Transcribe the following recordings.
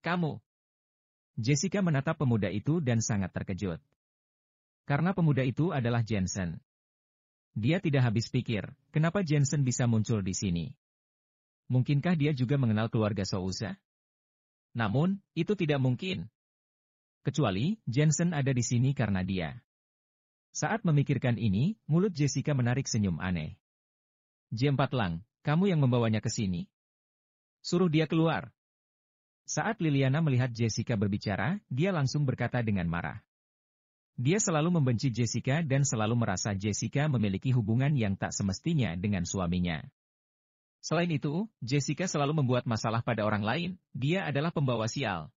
Kamu. Jessica menatap pemuda itu dan sangat terkejut. Karena pemuda itu adalah Jensen. Dia tidak habis pikir, kenapa Jensen bisa muncul di sini. Mungkinkah dia juga mengenal keluarga Sousa? Namun, itu tidak mungkin. Kecuali, Jensen ada di sini karena dia. Saat memikirkan ini, mulut Jessica menarik senyum aneh. J4 Lang, kamu yang membawanya ke sini? Suruh dia keluar, saat Liliana melihat Jessica berbicara, dia langsung berkata dengan marah. Dia selalu membenci Jessica dan selalu merasa Jessica memiliki hubungan yang tak semestinya dengan suaminya. Selain itu, Jessica selalu membuat masalah pada orang lain, dia adalah pembawa sial.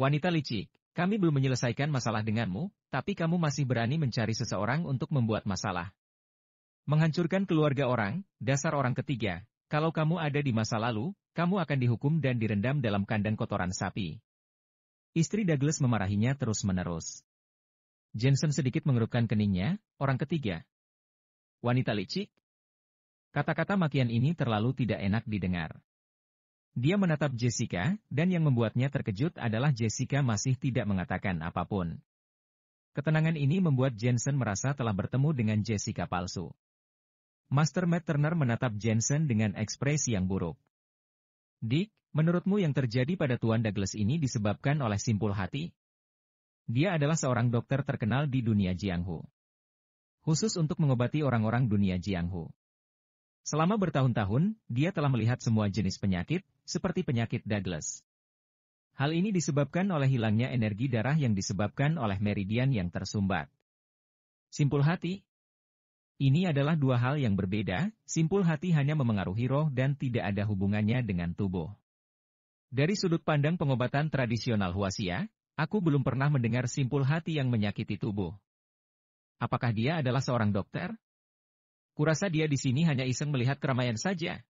Wanita licik, kami belum menyelesaikan masalah denganmu, tapi kamu masih berani mencari seseorang untuk membuat masalah. Menghancurkan keluarga orang, dasar orang ketiga, kalau kamu ada di masa lalu, kamu akan dihukum dan direndam dalam kandang kotoran sapi. Istri Douglas memarahinya terus-menerus. Jensen sedikit mengerutkan keningnya, orang ketiga. Wanita licik? Kata-kata makian ini terlalu tidak enak didengar. Dia menatap Jessica, dan yang membuatnya terkejut adalah Jessica masih tidak mengatakan apapun. Ketenangan ini membuat Jensen merasa telah bertemu dengan Jessica palsu. Master Matt Turner menatap Jensen dengan ekspresi yang buruk. Dick, menurutmu yang terjadi pada Tuan Douglas ini disebabkan oleh simpul hati? Dia adalah seorang dokter terkenal di dunia Jianghu. Khusus untuk mengobati orang-orang dunia Jianghu. Selama bertahun-tahun, dia telah melihat semua jenis penyakit, seperti penyakit Douglas. Hal ini disebabkan oleh hilangnya energi darah yang disebabkan oleh meridian yang tersumbat. Simpul hati, ini adalah dua hal yang berbeda, simpul hati hanya memengaruhi roh dan tidak ada hubungannya dengan tubuh. Dari sudut pandang pengobatan tradisional Huasia, aku belum pernah mendengar simpul hati yang menyakiti tubuh. Apakah dia adalah seorang dokter? Kurasa dia di sini hanya iseng melihat keramaian saja.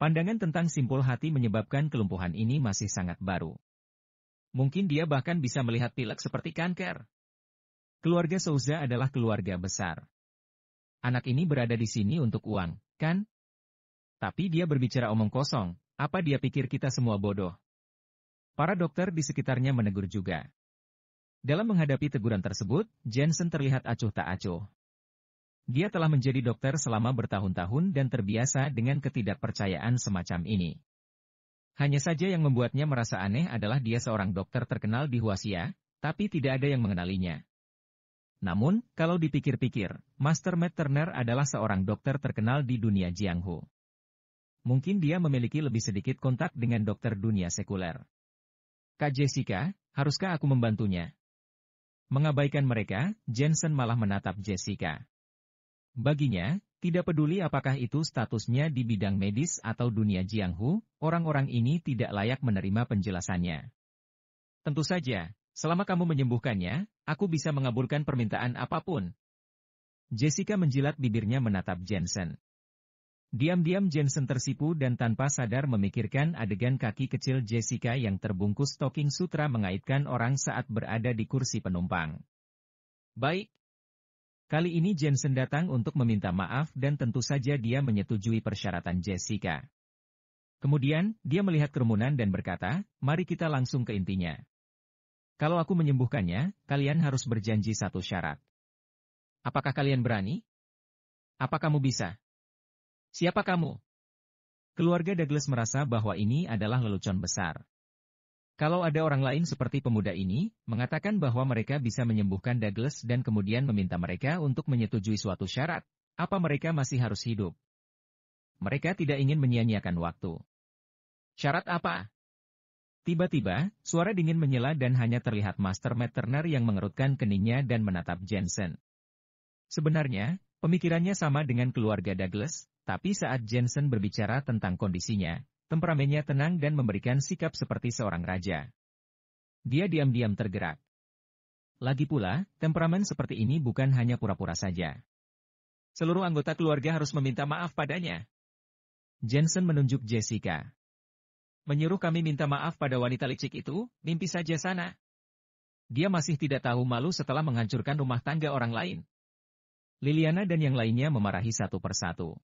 Pandangan tentang simpul hati menyebabkan kelumpuhan ini masih sangat baru. Mungkin dia bahkan bisa melihat pilek seperti kanker. Keluarga Souza adalah keluarga besar. Anak ini berada di sini untuk uang, kan? Tapi dia berbicara omong kosong, apa dia pikir kita semua bodoh? Para dokter di sekitarnya menegur juga. Dalam menghadapi teguran tersebut, Jensen terlihat acuh tak acuh. Dia telah menjadi dokter selama bertahun-tahun dan terbiasa dengan ketidakpercayaan semacam ini. Hanya saja yang membuatnya merasa aneh adalah dia seorang dokter terkenal di Huasia, tapi tidak ada yang mengenalinya. Namun, kalau dipikir-pikir, Master Matt Turner adalah seorang dokter terkenal di dunia Jianghu. Mungkin dia memiliki lebih sedikit kontak dengan dokter dunia sekuler. Kak Jessica, haruskah aku membantunya? Mengabaikan mereka, Jensen malah menatap Jessica. Baginya, tidak peduli apakah itu statusnya di bidang medis atau dunia Jianghu, orang-orang ini tidak layak menerima penjelasannya. Tentu saja, Selama kamu menyembuhkannya, aku bisa mengabulkan permintaan apapun. Jessica menjilat bibirnya menatap Jensen. Diam-diam Jensen tersipu dan tanpa sadar memikirkan adegan kaki kecil Jessica yang terbungkus stoking sutra mengaitkan orang saat berada di kursi penumpang. Baik. Kali ini Jensen datang untuk meminta maaf dan tentu saja dia menyetujui persyaratan Jessica. Kemudian, dia melihat kerumunan dan berkata, mari kita langsung ke intinya. Kalau aku menyembuhkannya, kalian harus berjanji satu syarat. Apakah kalian berani? Apa kamu bisa? Siapa kamu? Keluarga Douglas merasa bahwa ini adalah lelucon besar. Kalau ada orang lain seperti pemuda ini, mengatakan bahwa mereka bisa menyembuhkan Douglas dan kemudian meminta mereka untuk menyetujui suatu syarat, apa mereka masih harus hidup? Mereka tidak ingin menyia-nyiakan waktu. Syarat apa? Tiba-tiba, suara dingin menyela dan hanya terlihat Master Matt yang mengerutkan keningnya dan menatap Jensen. Sebenarnya, pemikirannya sama dengan keluarga Douglas, tapi saat Jensen berbicara tentang kondisinya, temperamennya tenang dan memberikan sikap seperti seorang raja. Dia diam-diam tergerak. Lagi pula, temperamen seperti ini bukan hanya pura-pura saja. Seluruh anggota keluarga harus meminta maaf padanya. Jensen menunjuk Jessica. Menyuruh kami minta maaf pada wanita licik itu, mimpi saja sana. Dia masih tidak tahu malu setelah menghancurkan rumah tangga orang lain. Liliana dan yang lainnya memarahi satu persatu.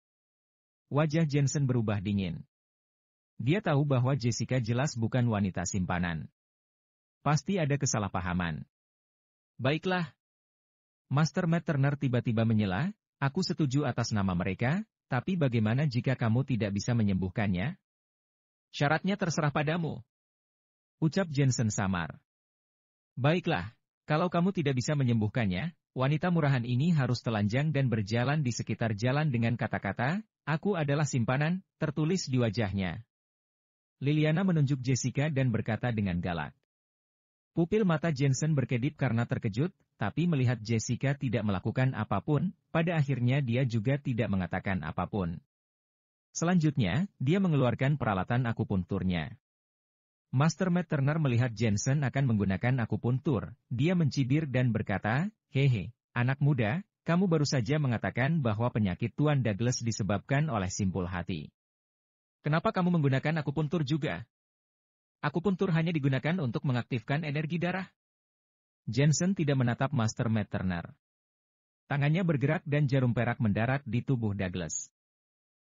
Wajah Jensen berubah dingin. Dia tahu bahwa Jessica jelas bukan wanita simpanan. Pasti ada kesalahpahaman. Baiklah. Master Matt Turner tiba-tiba menyela, aku setuju atas nama mereka, tapi bagaimana jika kamu tidak bisa menyembuhkannya? Syaratnya terserah padamu. Ucap Jensen samar. Baiklah, kalau kamu tidak bisa menyembuhkannya, wanita murahan ini harus telanjang dan berjalan di sekitar jalan dengan kata-kata, aku adalah simpanan, tertulis di wajahnya. Liliana menunjuk Jessica dan berkata dengan galak. Pupil mata Jensen berkedip karena terkejut, tapi melihat Jessica tidak melakukan apapun, pada akhirnya dia juga tidak mengatakan apapun. Selanjutnya, dia mengeluarkan peralatan Master Matt Turner melihat Jensen akan menggunakan akupuntur. Dia mencibir dan berkata, Hehe, anak muda, kamu baru saja mengatakan bahwa penyakit Tuan Douglas disebabkan oleh simpul hati. Kenapa kamu menggunakan akupuntur juga? Akupuntur hanya digunakan untuk mengaktifkan energi darah. Jensen tidak menatap Matt Turner. Tangannya bergerak dan jarum perak mendarat di tubuh Douglas.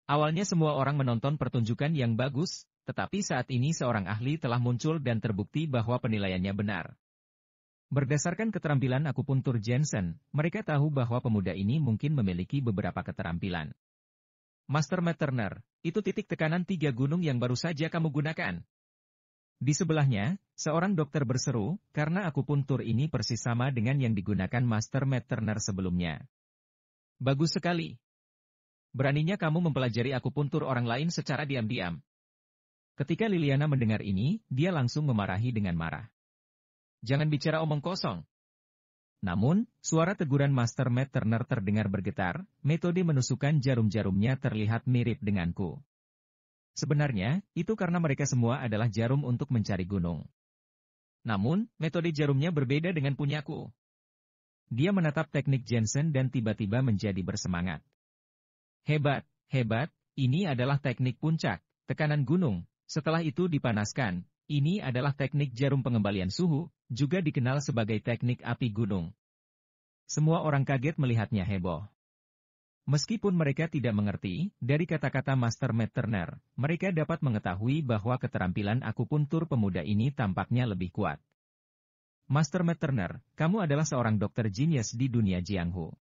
Awalnya semua orang menonton pertunjukan yang bagus, tetapi saat ini seorang ahli telah muncul dan terbukti bahwa penilaiannya benar. Berdasarkan keterampilan akupuntur Jensen, mereka tahu bahwa pemuda ini mungkin memiliki beberapa keterampilan. Master Materner, itu titik tekanan tiga gunung yang baru saja kamu gunakan. Di sebelahnya, seorang dokter berseru, karena akupuntur ini persis sama dengan yang digunakan Master Materner sebelumnya. Bagus sekali. Beraninya kamu mempelajari aku puntur orang lain secara diam-diam. Ketika Liliana mendengar ini, dia langsung memarahi dengan marah. Jangan bicara omong kosong. Namun, suara teguran Master Matt Turner terdengar bergetar, metode menusukan jarum-jarumnya terlihat mirip denganku. Sebenarnya, itu karena mereka semua adalah jarum untuk mencari gunung. Namun, metode jarumnya berbeda dengan punyaku. Dia menatap teknik Jensen dan tiba-tiba menjadi bersemangat. Hebat, hebat, ini adalah teknik puncak, tekanan gunung. Setelah itu dipanaskan. Ini adalah teknik jarum pengembalian suhu, juga dikenal sebagai teknik api gunung. Semua orang kaget melihatnya heboh. Meskipun mereka tidak mengerti, dari kata-kata Master Matt Turner, mereka dapat mengetahui bahwa keterampilan akupuntur pemuda ini tampaknya lebih kuat. Master Matt Turner, kamu adalah seorang dokter jenius di dunia Jianghu.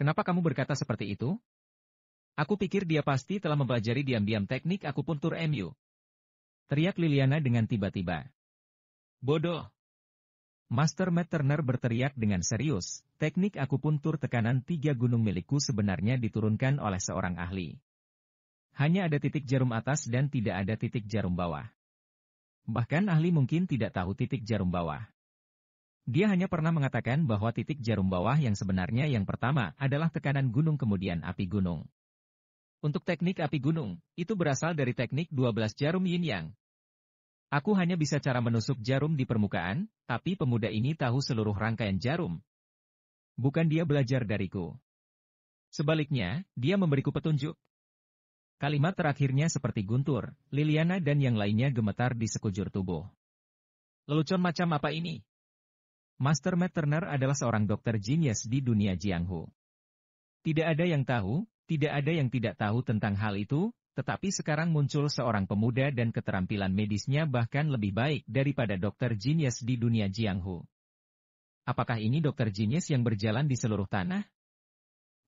Kenapa kamu berkata seperti itu? Aku pikir dia pasti telah mempelajari diam-diam teknik aku puntur MU. Teriak Liliana dengan tiba-tiba. Bodoh. Master Matt Turner berteriak dengan serius, teknik aku puntur tekanan tiga gunung milikku sebenarnya diturunkan oleh seorang ahli. Hanya ada titik jarum atas dan tidak ada titik jarum bawah. Bahkan ahli mungkin tidak tahu titik jarum bawah. Dia hanya pernah mengatakan bahwa titik jarum bawah yang sebenarnya yang pertama adalah tekanan gunung kemudian api gunung. Untuk teknik api gunung, itu berasal dari teknik 12 jarum yin yang. Aku hanya bisa cara menusuk jarum di permukaan, tapi pemuda ini tahu seluruh rangkaian jarum. Bukan dia belajar dariku. Sebaliknya, dia memberiku petunjuk. Kalimat terakhirnya seperti guntur, Liliana dan yang lainnya gemetar di sekujur tubuh. Lelucon macam apa ini? Master Matt Turner adalah seorang dokter jenius di dunia Jianghu. Tidak ada yang tahu, tidak ada yang tidak tahu tentang hal itu, tetapi sekarang muncul seorang pemuda dan keterampilan medisnya bahkan lebih baik daripada dokter jenius di dunia Jianghu. Apakah ini dokter jenius yang berjalan di seluruh tanah?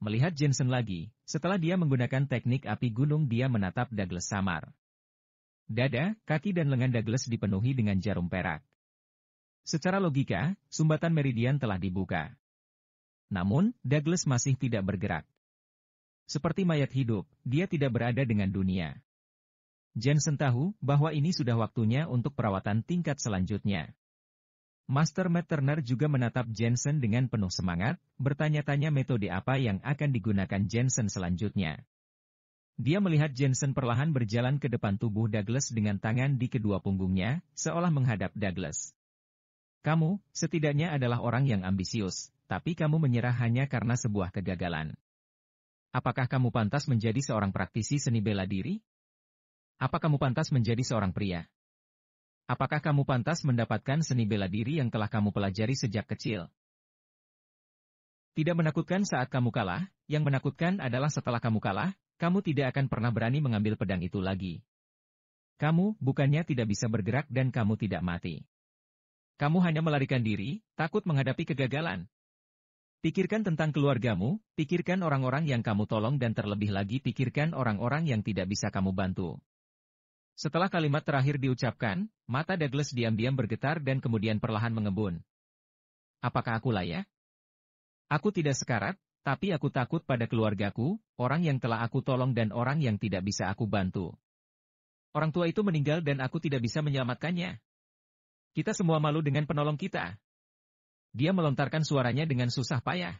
Melihat Jensen lagi, setelah dia menggunakan teknik api gunung dia menatap Douglas samar. Dada, kaki dan lengan Douglas dipenuhi dengan jarum perak. Secara logika, sumbatan meridian telah dibuka. Namun, Douglas masih tidak bergerak. Seperti mayat hidup, dia tidak berada dengan dunia. Jensen tahu bahwa ini sudah waktunya untuk perawatan tingkat selanjutnya. Master Matt Turner juga menatap Jensen dengan penuh semangat, bertanya-tanya metode apa yang akan digunakan Jensen selanjutnya. Dia melihat Jensen perlahan berjalan ke depan tubuh Douglas dengan tangan di kedua punggungnya, seolah menghadap Douglas. Kamu, setidaknya adalah orang yang ambisius, tapi kamu menyerah hanya karena sebuah kegagalan. Apakah kamu pantas menjadi seorang praktisi seni bela diri? Apa kamu pantas menjadi seorang pria? Apakah kamu pantas mendapatkan seni bela diri yang telah kamu pelajari sejak kecil? Tidak menakutkan saat kamu kalah, yang menakutkan adalah setelah kamu kalah, kamu tidak akan pernah berani mengambil pedang itu lagi. Kamu bukannya tidak bisa bergerak dan kamu tidak mati. Kamu hanya melarikan diri, takut menghadapi kegagalan, Pikirkan tentang keluargamu, pikirkan orang-orang yang kamu tolong dan terlebih lagi pikirkan orang-orang yang tidak bisa kamu bantu. Setelah kalimat terakhir diucapkan, mata Douglas diam-diam bergetar dan kemudian perlahan mengembun. Apakah aku layak? Aku tidak sekarat, tapi aku takut pada keluargaku, orang yang telah aku tolong dan orang yang tidak bisa aku bantu. Orang tua itu meninggal dan aku tidak bisa menyelamatkannya. Kita semua malu dengan penolong kita. Dia melontarkan suaranya dengan susah payah.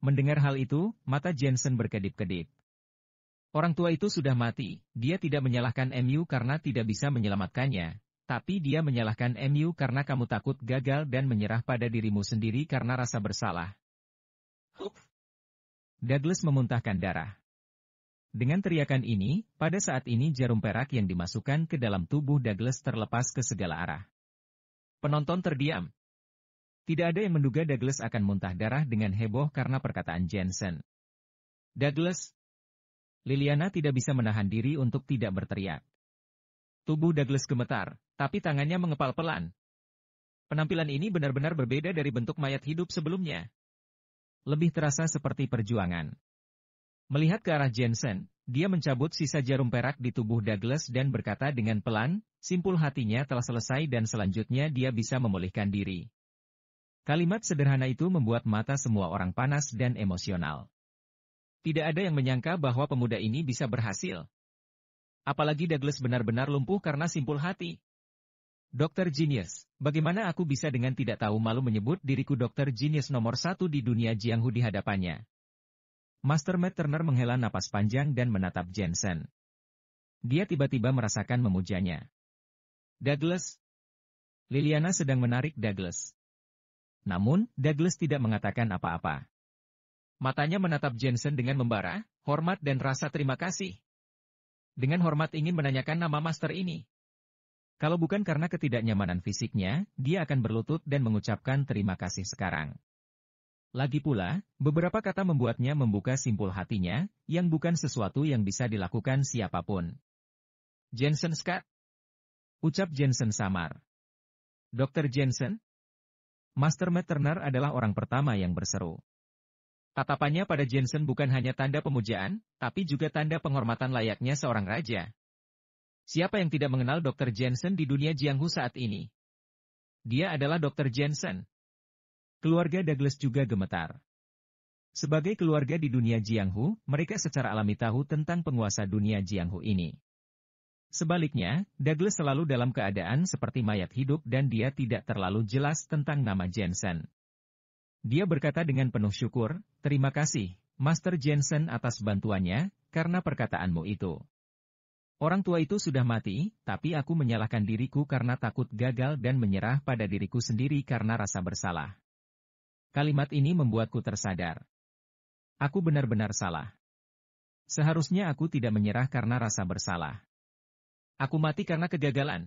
Mendengar hal itu, mata Jensen berkedip-kedip. Orang tua itu sudah mati, dia tidak menyalahkan MU karena tidak bisa menyelamatkannya, tapi dia menyalahkan MU karena kamu takut gagal dan menyerah pada dirimu sendiri karena rasa bersalah. Douglas memuntahkan darah. Dengan teriakan ini, pada saat ini jarum perak yang dimasukkan ke dalam tubuh Douglas terlepas ke segala arah. Penonton terdiam, tidak ada yang menduga Douglas akan muntah darah dengan heboh karena perkataan Jensen. Douglas, Liliana tidak bisa menahan diri untuk tidak berteriak. Tubuh Douglas gemetar, tapi tangannya mengepal pelan. Penampilan ini benar-benar berbeda dari bentuk mayat hidup sebelumnya. Lebih terasa seperti perjuangan. Melihat ke arah Jensen, dia mencabut sisa jarum perak di tubuh Douglas dan berkata dengan pelan, simpul hatinya telah selesai dan selanjutnya dia bisa memulihkan diri. Kalimat sederhana itu membuat mata semua orang panas dan emosional. Tidak ada yang menyangka bahwa pemuda ini bisa berhasil. Apalagi Douglas benar-benar lumpuh karena simpul hati. Dokter Genius, bagaimana aku bisa dengan tidak tahu malu menyebut diriku Dokter Genius nomor satu di dunia Jianghu di hadapannya? Master Matt Turner menghela napas panjang dan menatap Jensen. Dia tiba-tiba merasakan memujanya. Douglas. Liliana sedang menarik Douglas. Namun, Douglas tidak mengatakan apa-apa. Matanya menatap Jensen dengan membara, hormat dan rasa terima kasih. Dengan hormat ingin menanyakan nama master ini. Kalau bukan karena ketidaknyamanan fisiknya, dia akan berlutut dan mengucapkan terima kasih sekarang. Lagi pula, beberapa kata membuatnya membuka simpul hatinya, yang bukan sesuatu yang bisa dilakukan siapapun. Jensen Scott? Ucap Jensen samar. Dr. Jensen, Master Turner adalah orang pertama yang berseru. Tatapannya pada Jensen bukan hanya tanda pemujaan, tapi juga tanda penghormatan layaknya seorang raja. Siapa yang tidak mengenal Dr. Jensen di dunia Jianghu saat ini? Dia adalah Dr. Jensen. Keluarga Douglas juga gemetar. Sebagai keluarga di dunia Jianghu, mereka secara alami tahu tentang penguasa dunia Jianghu ini. Sebaliknya, Douglas selalu dalam keadaan seperti mayat hidup dan dia tidak terlalu jelas tentang nama Jensen. Dia berkata dengan penuh syukur, terima kasih, Master Jensen atas bantuannya, karena perkataanmu itu. Orang tua itu sudah mati, tapi aku menyalahkan diriku karena takut gagal dan menyerah pada diriku sendiri karena rasa bersalah. Kalimat ini membuatku tersadar. Aku benar-benar salah. Seharusnya aku tidak menyerah karena rasa bersalah. Aku mati karena kegagalan.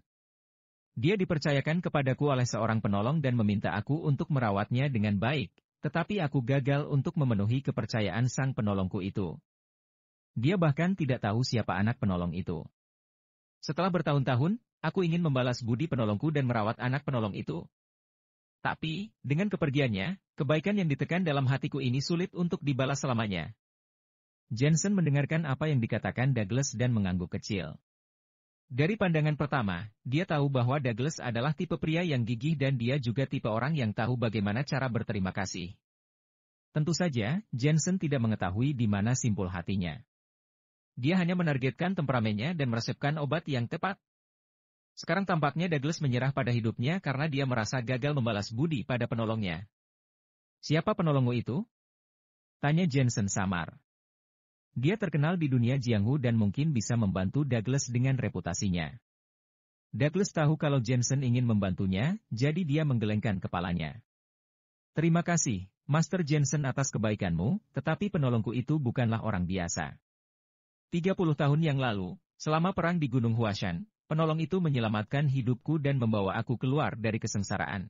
Dia dipercayakan kepadaku oleh seorang penolong dan meminta aku untuk merawatnya dengan baik, tetapi aku gagal untuk memenuhi kepercayaan sang penolongku itu. Dia bahkan tidak tahu siapa anak penolong itu. Setelah bertahun-tahun, aku ingin membalas budi penolongku dan merawat anak penolong itu. Tapi, dengan kepergiannya, kebaikan yang ditekan dalam hatiku ini sulit untuk dibalas selamanya. Jensen mendengarkan apa yang dikatakan Douglas dan mengangguk kecil. Dari pandangan pertama, dia tahu bahwa Douglas adalah tipe pria yang gigih dan dia juga tipe orang yang tahu bagaimana cara berterima kasih. Tentu saja, Jensen tidak mengetahui di mana simpul hatinya. Dia hanya menargetkan temperamennya dan meresepkan obat yang tepat. Sekarang tampaknya Douglas menyerah pada hidupnya karena dia merasa gagal membalas budi pada penolongnya. Siapa penolongmu itu? Tanya Jensen samar. Dia terkenal di dunia Jianghu dan mungkin bisa membantu Douglas dengan reputasinya. Douglas tahu kalau Jensen ingin membantunya, jadi dia menggelengkan kepalanya. Terima kasih, Master Jensen atas kebaikanmu, tetapi penolongku itu bukanlah orang biasa. 30 tahun yang lalu, selama perang di Gunung Huashan, penolong itu menyelamatkan hidupku dan membawa aku keluar dari kesengsaraan.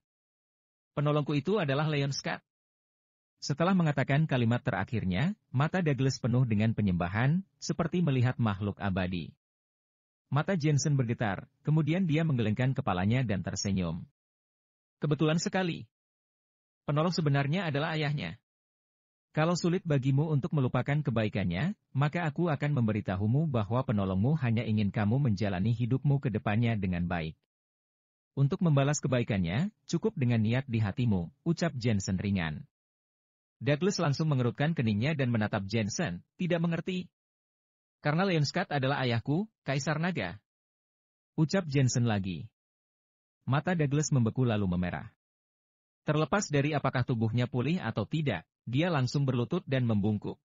Penolongku itu adalah Leon Scott. Setelah mengatakan kalimat terakhirnya, mata Douglas penuh dengan penyembahan, seperti melihat makhluk abadi. Mata Jensen bergetar, kemudian dia menggelengkan kepalanya dan tersenyum. Kebetulan sekali. Penolong sebenarnya adalah ayahnya. Kalau sulit bagimu untuk melupakan kebaikannya, maka aku akan memberitahumu bahwa penolongmu hanya ingin kamu menjalani hidupmu ke depannya dengan baik. Untuk membalas kebaikannya, cukup dengan niat di hatimu, ucap Jensen ringan. Douglas langsung mengerutkan keningnya dan menatap Jensen, tidak mengerti. Karena Leon Scott adalah ayahku, Kaisar Naga. Ucap Jensen lagi. Mata Douglas membeku lalu memerah. Terlepas dari apakah tubuhnya pulih atau tidak, dia langsung berlutut dan membungkuk.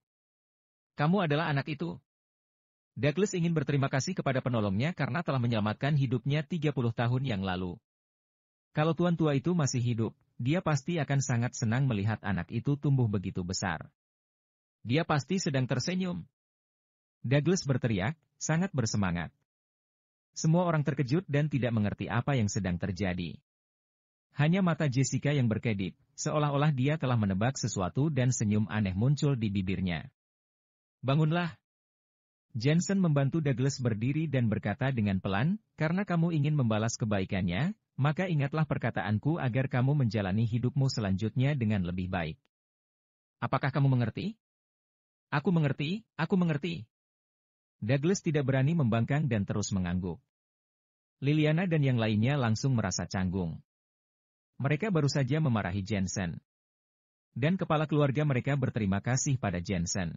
Kamu adalah anak itu. Douglas ingin berterima kasih kepada penolongnya karena telah menyelamatkan hidupnya 30 tahun yang lalu. Kalau tuan tua itu masih hidup, dia pasti akan sangat senang melihat anak itu tumbuh begitu besar. Dia pasti sedang tersenyum. Douglas berteriak, sangat bersemangat. Semua orang terkejut dan tidak mengerti apa yang sedang terjadi. Hanya mata Jessica yang berkedip, seolah-olah dia telah menebak sesuatu dan senyum aneh muncul di bibirnya. Bangunlah! Jensen membantu Douglas berdiri dan berkata dengan pelan, karena kamu ingin membalas kebaikannya, maka ingatlah perkataanku agar kamu menjalani hidupmu selanjutnya dengan lebih baik. Apakah kamu mengerti? Aku mengerti, aku mengerti. Douglas tidak berani membangkang dan terus mengangguk. Liliana dan yang lainnya langsung merasa canggung. Mereka baru saja memarahi Jensen. Dan kepala keluarga mereka berterima kasih pada Jensen.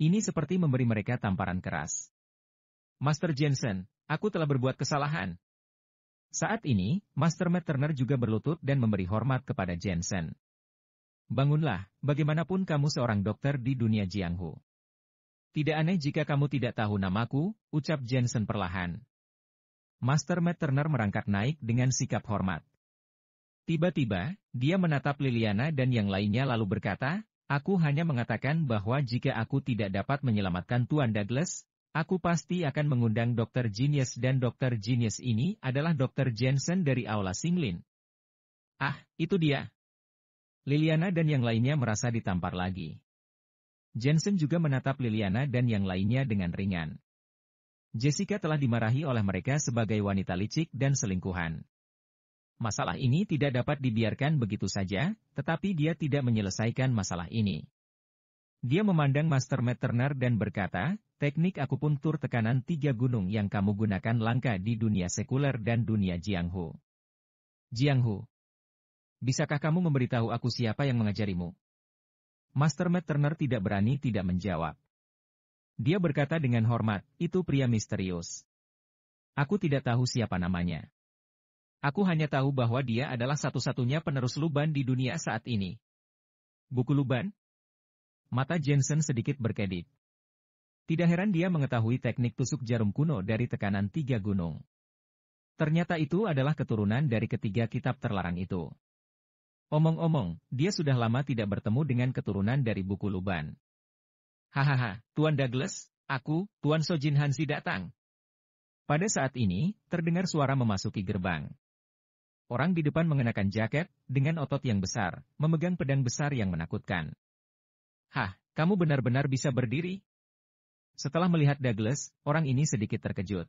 Ini seperti memberi mereka tamparan keras. Master Jensen, aku telah berbuat kesalahan, saat ini, Master Matt Turner juga berlutut dan memberi hormat kepada Jensen. Bangunlah, bagaimanapun kamu seorang dokter di dunia Jianghu. Tidak aneh jika kamu tidak tahu namaku, ucap Jensen perlahan. Master Matt Turner merangkak naik dengan sikap hormat. Tiba-tiba, dia menatap Liliana dan yang lainnya lalu berkata, Aku hanya mengatakan bahwa jika aku tidak dapat menyelamatkan Tuan Douglas, Aku pasti akan mengundang Dr. Genius dan Dr. Genius ini adalah Dr. Jensen dari Aula Singlin. Ah, itu dia. Liliana dan yang lainnya merasa ditampar lagi. Jensen juga menatap Liliana dan yang lainnya dengan ringan. Jessica telah dimarahi oleh mereka sebagai wanita licik dan selingkuhan. Masalah ini tidak dapat dibiarkan begitu saja, tetapi dia tidak menyelesaikan masalah ini. Dia memandang Master Meternar dan berkata, teknik akupuntur tekanan tiga gunung yang kamu gunakan langka di dunia sekuler dan dunia Jianghu. Jianghu. Bisakah kamu memberitahu aku siapa yang mengajarimu? Master Meternar tidak berani tidak menjawab. Dia berkata dengan hormat, itu pria misterius. Aku tidak tahu siapa namanya. Aku hanya tahu bahwa dia adalah satu-satunya penerus Luban di dunia saat ini. Buku Luban? Mata Jensen sedikit berkedip. Tidak heran dia mengetahui teknik tusuk jarum kuno dari tekanan tiga gunung. Ternyata itu adalah keturunan dari ketiga kitab terlarang itu. Omong-omong, dia sudah lama tidak bertemu dengan keturunan dari buku Luban. Hahaha, Tuan Douglas, aku, Tuan Sojin Hansi datang. Pada saat ini, terdengar suara memasuki gerbang. Orang di depan mengenakan jaket, dengan otot yang besar, memegang pedang besar yang menakutkan. Hah, kamu benar-benar bisa berdiri? Setelah melihat Douglas, orang ini sedikit terkejut.